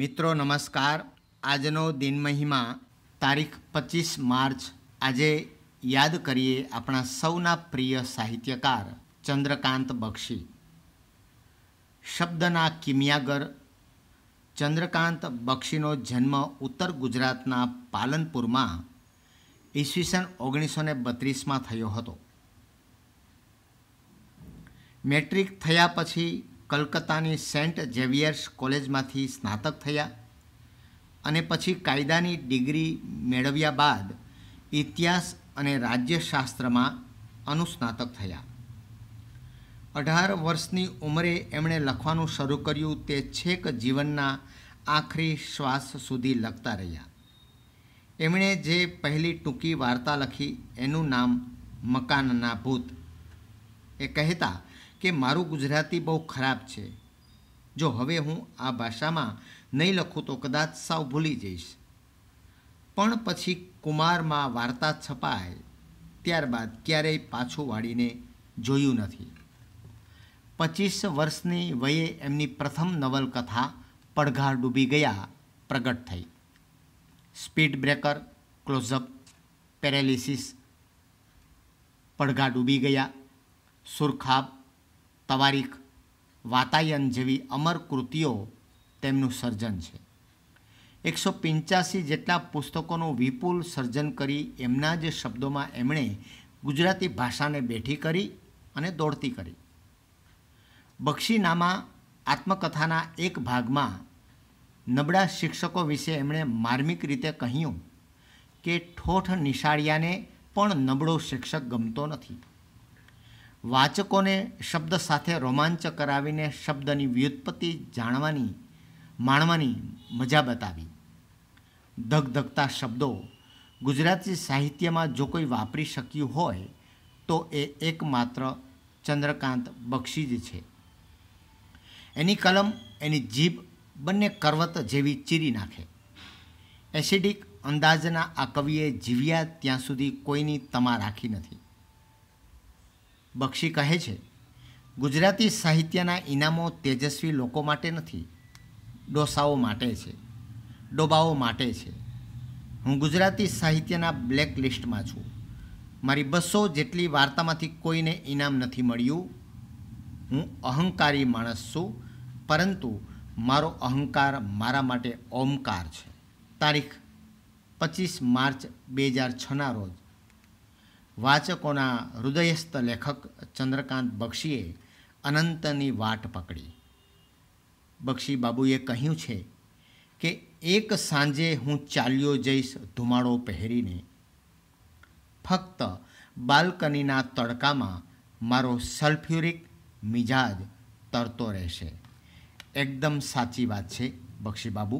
મિત્રો નમસ્કાર આજનો દિન મહિમા તારીખ પચીસ માર્ચ આજે યાદ કરીએ આપણા સૌના પ્રિય સાહિત્યકાર ચંદ્રકાંત બક્ષી શબ્દના કિમિયાગર ચંદ્રકાંત બક્ષીનો જન્મ ઉત્તર ગુજરાતના પાલનપુરમાં ઈસવીસન ઓગણીસો ને બત્રીસમાં થયો હતો મેટ્રિક થયા પછી કલકત્તાની સેન્ટ ઝેવિયર્સ કોલેજમાંથી સ્નાતક થયા અને પછી કાયદાની ડિગ્રી મેળવ્યા બાદ ઇતિહાસ અને રાજ્યશાસ્ત્રમાં અનુસ્નાતક થયા અઢાર વર્ષની ઉંમરે એમણે લખવાનું શરૂ કર્યું તે છેક જીવનના આખરી શ્વાસ સુધી લખતા રહ્યા એમણે જે પહેલી ટૂંકી વાર્તા લખી એનું નામ મકાનના ભૂત એ કહેતા કે મારું ગુજરાતી બહુ ખરાબ છે જો હવે હું આ ભાષામાં નહીં લખું તો કદાચ સાવ ભૂલી જઈશ પણ પછી કુમારમાં વાર્તા છપાય ત્યારબાદ ક્યારેય પાછું વાળીને જોયું નથી પચીસ વર્ષની વયે એમની પ્રથમ નવલકથા પડઘા ડૂબી ગયા પ્રગટ થઈ સ્પીડ બ્રેકર ક્લોઝઅપ પેરેલિસિસ પડઘા ડૂબી ગયા સુરખાબ તવારીખ વાતાયન જેવી અમર કૃતિઓ તેમનું સર્જન છે એકસો પંચ્યાસી જેટલા પુસ્તકોનું વિપુલ સર્જન કરી એમના જ શબ્દોમાં એમણે ગુજરાતી ભાષાને બેઠી કરી અને દોડતી કરી બક્ષીનામાં આત્મકથાના એક ભાગમાં નબળા શિક્ષકો વિશે એમણે માર્મિક રીતે કહ્યું કે ઠોઠ નિશાળિયાને પણ નબળો શિક્ષક ગમતો નથી વાચકોને શબ્દ સાથે રોમાંચ કરાવીને શબ્દની વ્યુત્પત્તિ જાણવાની માણવાની મજા બતાવી ધગધગતા શબ્દો ગુજરાતી સાહિત્યમાં જો કોઈ વાપરી શક્યું હોય તો એ એકમાત્ર ચંદ્રકાંત બક્ષી જ છે એની કલમ એની જીભ બંને કરવત જેવી ચીરી નાખે એસિડિક અંદાજના આ કવિએ જીવ્યા ત્યાં સુધી કોઈની તમા રાખી નથી બક્ષી કહે છે ગુજરાતી સાહિત્યના ઇનામો તેજસ્વી લોકો માટે નથી ડોસાઓ માટે છે ડોબાઓ માટે છે હું ગુજરાતી સાહિત્યના બ્લેક લિસ્ટમાં છું મારી બસો જેટલી વાર્તામાંથી કોઈને ઇનામ નથી મળ્યું હું અહંકારી માણસ છું પરંતુ મારો અહંકાર મારા માટે ઓમકાર છે તારીખ પચીસ માર્ચ બે હજાર છના રોજ વાચકોના હૃદયસ્થ લેખક ચંદ્રકાંત બક્ષીએ અનંતની વાટ પકડી બક્ષી બાબુએ કહ્યું છે કે એક સાંજે હું ચાલ્યો જઈશ ધુમાડો પહેરીને ફક્ત બાલ્કનીના તડકામાં મારો સલ્ફ્યુરિક મિજાજ તરતો રહેશે એકદમ સાચી વાત છે બક્ષીબાબુ